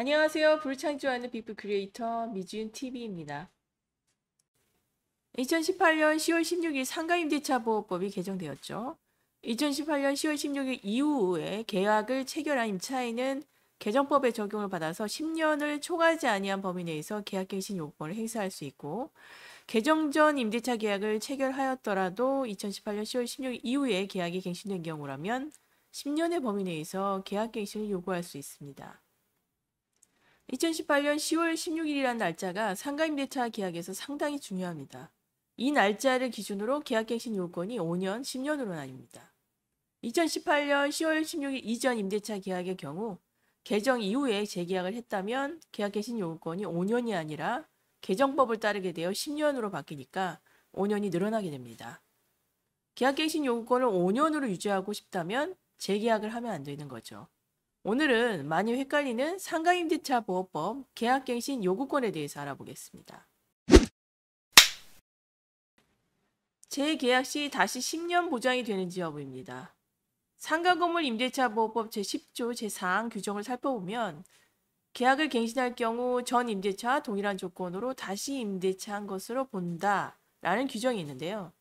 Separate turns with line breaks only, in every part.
안녕하세요. 불창조하는 비프 크리에이터 미지윤 TV입니다. 2018년 10월 16일 상가임대차 보호법이 개정되었죠. 2018년 10월 16일 이후에 계약을 체결한 임차인은 개정법의 적용을 받아서 10년을 초과하지 아니한 범위 내에서 계약갱신 요건을 행사할 수 있고 개정 전 임대차 계약을 체결하였더라도 2018년 10월 16일 이후에 계약이 갱신된 경우라면 10년의 범위 내에서 계약갱신을 요구할 수 있습니다. 2018년 10월 16일이라는 날짜가 상가임대차 계약에서 상당히 중요합니다. 이 날짜를 기준으로 계약갱신 요건이 5년, 10년으로 나뉩니다. 2018년 10월 16일 이전 임대차 계약의 경우 개정 이후에 재계약을 했다면 계약갱신 요건이 5년이 아니라 개정법을 따르게 되어 10년으로 바뀌니까 5년이 늘어나게 됩니다. 계약갱신 요건을 5년으로 유지하고 싶다면 재계약을 하면 안 되는 거죠. 오늘은 많이 헷갈리는 상가임대차 보호법 계약갱신 요구권에 대해서 알아보겠습니다. 재계약 시 다시 10년 보장이 되는지 여부입니다. 상가건물 임대차 보호법 제10조 제4항 규정을 살펴보면 계약을 갱신할 경우 전 임대차와 동일한 조건으로 다시 임대차한 것으로 본다라는 규정이 있는데요.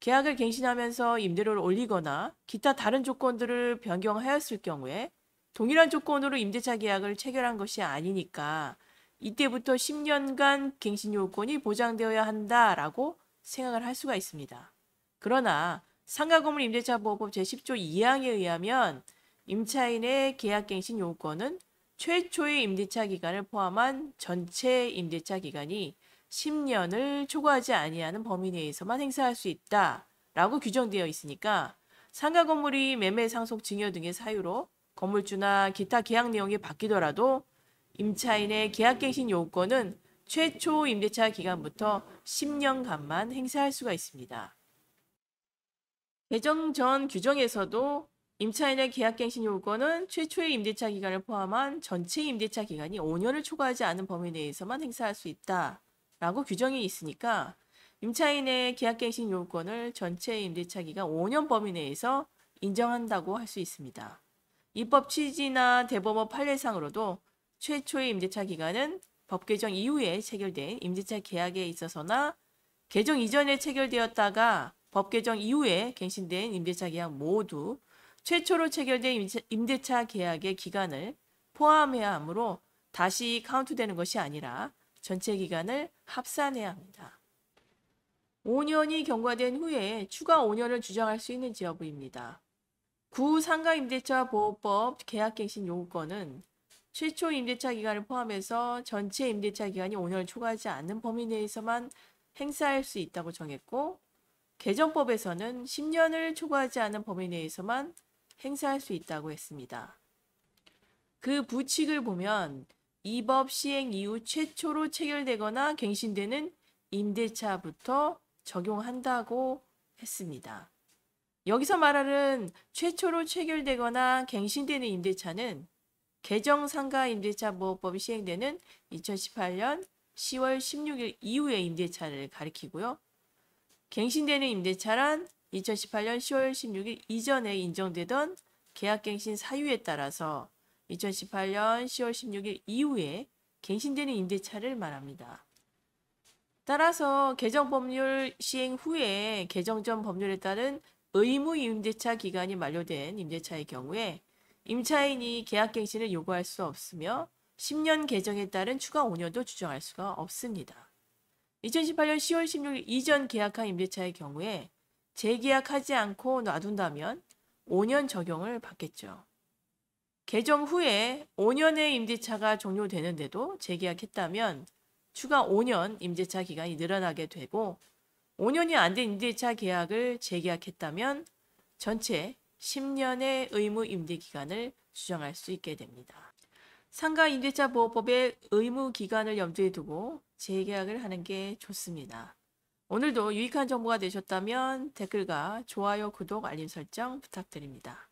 계약을 갱신하면서 임대료를 올리거나 기타 다른 조건들을 변경하였을 경우에 동일한 조건으로 임대차 계약을 체결한 것이 아니니까 이때부터 10년간 갱신 요건이 보장되어야 한다라고 생각을 할 수가 있습니다. 그러나 상가건물 임대차 보호법 제10조 2항에 의하면 임차인의 계약 갱신 요건은 최초의 임대차 기간을 포함한 전체 임대차 기간이 10년을 초과하지 아니하는 범위 내에서만 행사할 수 있다라고 규정되어 있으니까 상가 건물이 매매 상속 증여 등의 사유로 건물주나 기타 계약 내용이 바뀌더라도 임차인의 계약갱신 요건은 최초 임대차 기간부터 10년간만 행사할 수가 있습니다. 개정 전 규정에서도 임차인의 계약갱신 요건은 최초의 임대차 기간을 포함한 전체 임대차 기간이 5년을 초과하지 않은 범위 내에서만 행사할 수 있다라고 규정이 있으니까 임차인의 계약갱신 요건을 전체 임대차 기간 5년 범위 내에서 인정한다고 할 수 있습니다. 입법 취지나 대법원 판례상으로도 최초의 임대차 기간은 법 개정 이후에 체결된 임대차 계약에 있어서나 개정 이전에 체결되었다가 법 개정 이후에 갱신된 임대차 계약 모두 최초로 체결된 임대차 계약의 기간을 포함해야 하므로 다시 카운트되는 것이 아니라 전체 기간을 합산해야 합니다. 5년이 경과된 후에 추가 5년을 주장할 수 있는 지역부입니다 구상가임대차보호법 계약갱신 요건은 최초 임대차 기간을 포함해서 전체 임대차 기간이 5년을 초과하지 않는 범위 내에서만 행사할 수 있다고 정했고 개정법에서는 10년을 초과하지 않은 범위 내에서만 행사할 수 있다고 했습니다. 그 부칙을 보면 이 법 시행 이후 최초로 체결되거나 갱신되는 임대차부터 적용한다고 했습니다. 여기서 말하는 최초로 체결되거나 갱신되는 임대차는 개정상가 임대차 보호법이 시행되는 2018년 10월 16일 이후의 임대차를 가리키고요. 갱신되는 임대차란 2018년 10월 16일 이전에 인정되던 계약갱신 사유에 따라서 2018년 10월 16일 이후에 갱신되는 임대차를 말합니다. 따라서 개정법률 시행 후에 개정 전 법률에 따른 의무 임대차 기간이 만료된 임대차의 경우에 임차인이 계약갱신을 요구할 수 없으며 10년 개정에 따른 추가 5년도 주장할 수가 없습니다. 2018년 10월 16일 이전 계약한 임대차의 경우에 재계약하지 않고 놔둔다면 5년 적용을 받겠죠. 개정 후에 5년의 임대차가 종료되는데도 재계약했다면 추가 5년 임대차 기간이 늘어나게 되고 5년이 안 된 임대차 계약을 재계약했다면 전체 10년의 의무 임대 기간을 수정할 수 있게 됩니다. 상가 임대차 보호법의 의무 기간을 염두에 두고 재계약을 하는 게 좋습니다. 오늘도 유익한 정보가 되셨다면 댓글과 좋아요, 구독, 알림 설정 부탁드립니다.